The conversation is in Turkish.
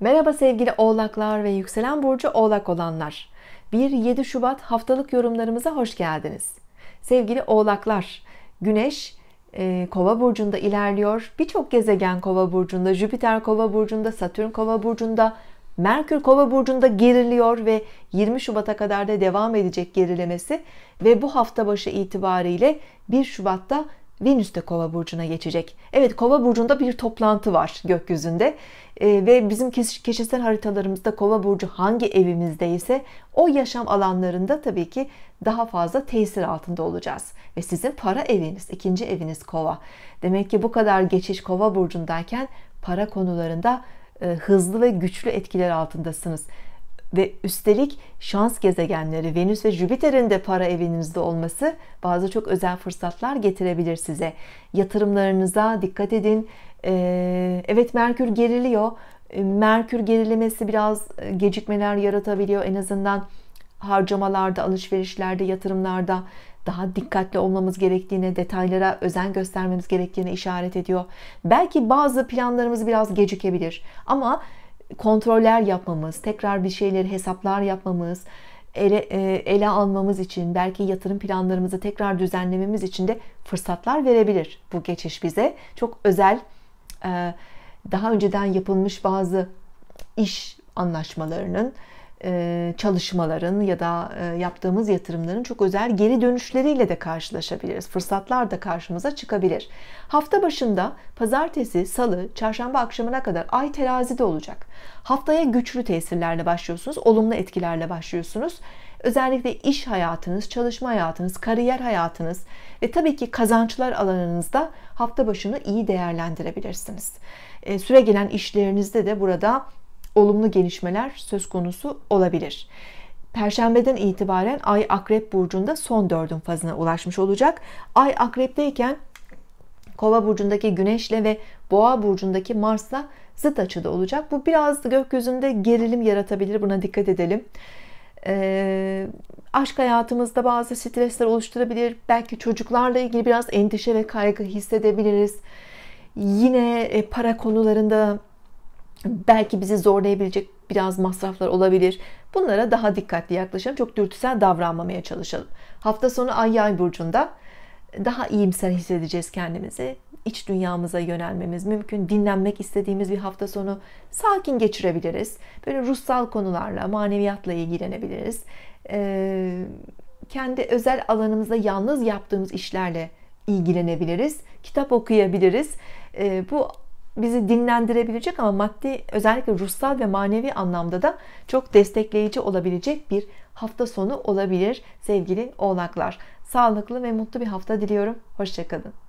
Merhaba sevgili oğlaklar ve yükselen burcu oğlak olanlar. 1-7 Şubat haftalık yorumlarımıza hoş geldiniz. Sevgili oğlaklar, Güneş e, Kova burcunda ilerliyor. Birçok gezegen Kova burcunda, Jüpiter Kova burcunda, Satürn Kova burcunda, Merkür Kova burcunda geriliyor ve 20 Şubat'a kadar da devam edecek gerilemesi ve bu hafta başı itibariyle 1 Şubat'ta Venüs de Kova burcuna geçecek. Evet Kova burcunda bir toplantı var gökyüzünde e, ve bizim kişisel haritalarımızda Kova burcu hangi evimizde ise o yaşam alanlarında tabii ki daha fazla tesir altında olacağız. Ve sizin para eviniz, ikinci eviniz Kova. Demek ki bu kadar geçiş Kova burcundayken para konularında e, hızlı ve güçlü etkiler altındasınız ve üstelik şans gezegenleri Venüs ve Jüpiter'in de para evinizde olması bazı çok özel fırsatlar getirebilir size. Yatırımlarınıza dikkat edin. Ee, evet Merkür geriliyor. Ee, Merkür gerilemesi biraz e, gecikmeler yaratabiliyor. En azından harcamalarda, alışverişlerde, yatırımlarda daha dikkatli olmamız gerektiğine, detaylara özen göstermemiz gerektiğine işaret ediyor. Belki bazı planlarımız biraz gecikebilir ama kontroller yapmamız, tekrar bir şeyleri hesaplar yapmamız, ele, e, ele almamız için belki yatırım planlarımızı tekrar düzenlememiz için de fırsatlar verebilir bu geçiş bize. Çok özel e, daha önceden yapılmış bazı iş anlaşmalarının e, çalışmaların ya da e, yaptığımız yatırımların çok özel geri dönüşleriyle de karşılaşabiliriz. Fırsatlar da karşımıza çıkabilir. Hafta başında pazartesi, salı, çarşamba akşamına kadar ay terazide olacak. Haftaya güçlü tesirlerle başlıyorsunuz, olumlu etkilerle başlıyorsunuz. Özellikle iş hayatınız, çalışma hayatınız, kariyer hayatınız ve tabii ki kazançlar alanınızda hafta başını iyi değerlendirebilirsiniz. E, süre gelen işlerinizde de burada olumlu gelişmeler söz konusu olabilir. Perşembeden itibaren Ay Akrep Burcu'nda son dördün fazına ulaşmış olacak. Ay Akrep'teyken Kova burcundaki Güneş'le ve Boğa burcundaki Mars'la zıt açıda olacak. Bu biraz da gökyüzünde gerilim yaratabilir. Buna dikkat edelim. Ee, aşk hayatımızda bazı stresler oluşturabilir. Belki çocuklarla ilgili biraz endişe ve kaygı hissedebiliriz. Yine e, para konularında belki bizi zorlayabilecek biraz masraflar olabilir. Bunlara daha dikkatli yaklaşalım. Çok dürtüsel davranmamaya çalışalım. Hafta sonu Ay Yay burcunda daha iyimser hissedeceğiz kendimizi. İç dünyamıza yönelmemiz mümkün. Dinlenmek istediğimiz bir hafta sonu sakin geçirebiliriz. Böyle ruhsal konularla, maneviyatla ilgilenebiliriz. Ee, kendi özel alanımızda yalnız yaptığımız işlerle ilgilenebiliriz. Kitap okuyabiliriz. Ee, bu bizi dinlendirebilecek ama maddi özellikle ruhsal ve manevi anlamda da çok destekleyici olabilecek bir hafta sonu olabilir sevgili oğlaklar. Sağlıklı ve mutlu bir hafta diliyorum. Hoşçakalın.